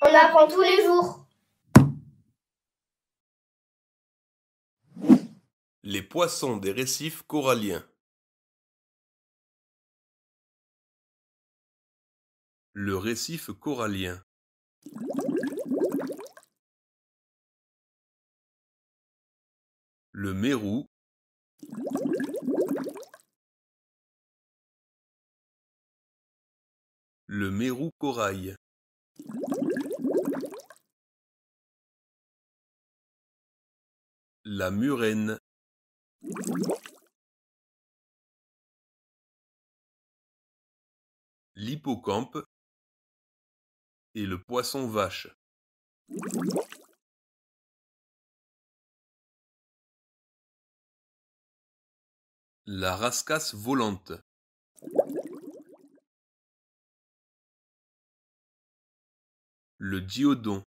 On apprend tous les jours. Les poissons des récifs coralliens. Le récif corallien. Le mérou. Le mérou corail. La murène. L'hippocampe et le poisson vache. La rascasse volante. le diodon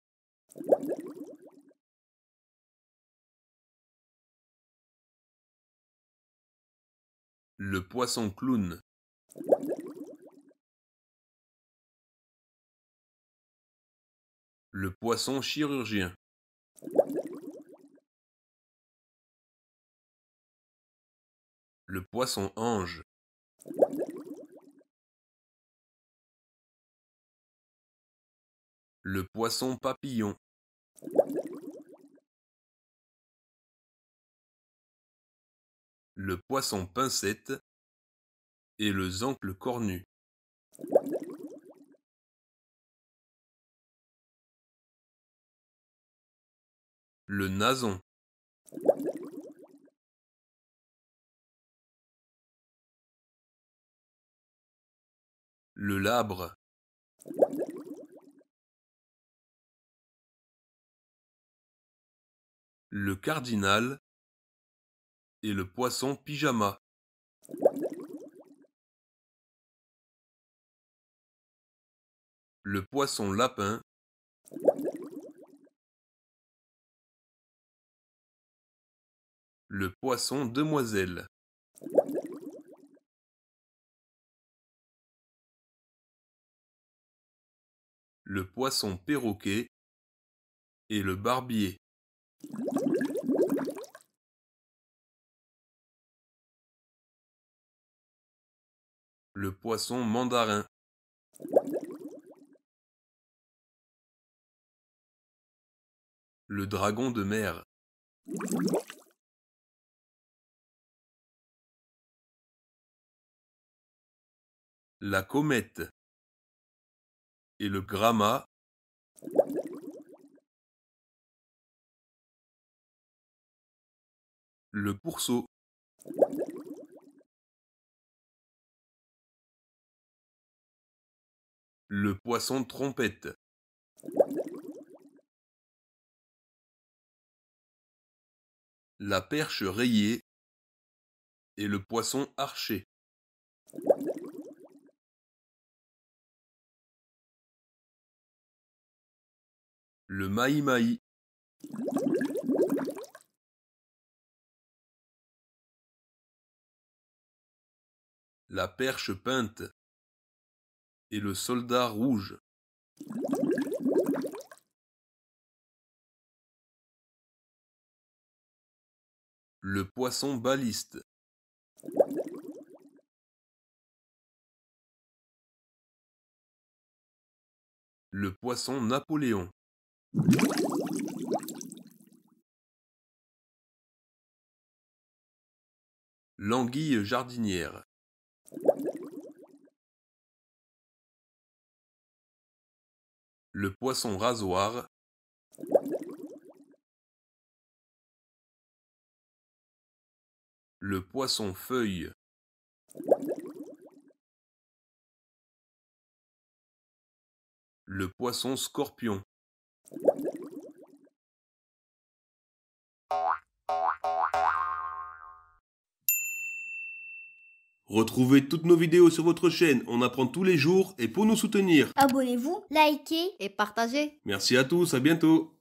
le poisson clown le poisson chirurgien le poisson ange Le poisson papillon. Le poisson pincette et le zancle cornu. Le nason. Le labre. le cardinal et le poisson pyjama. Le poisson lapin. Le poisson demoiselle. Le poisson perroquet et le barbier. Le poisson mandarin. Le dragon de mer. La comète. Et le gramma Le pourceau Le poisson trompette. La perche rayée et le poisson archer. Le maï-maï. la perche peinte et le soldat rouge. Le poisson baliste. Le poisson Napoléon. L'anguille jardinière. Le poisson rasoir Le poisson feuille Le poisson scorpion Retrouvez toutes nos vidéos sur votre chaîne, on apprend tous les jours et pour nous soutenir, abonnez-vous, likez et partagez. Merci à tous, à bientôt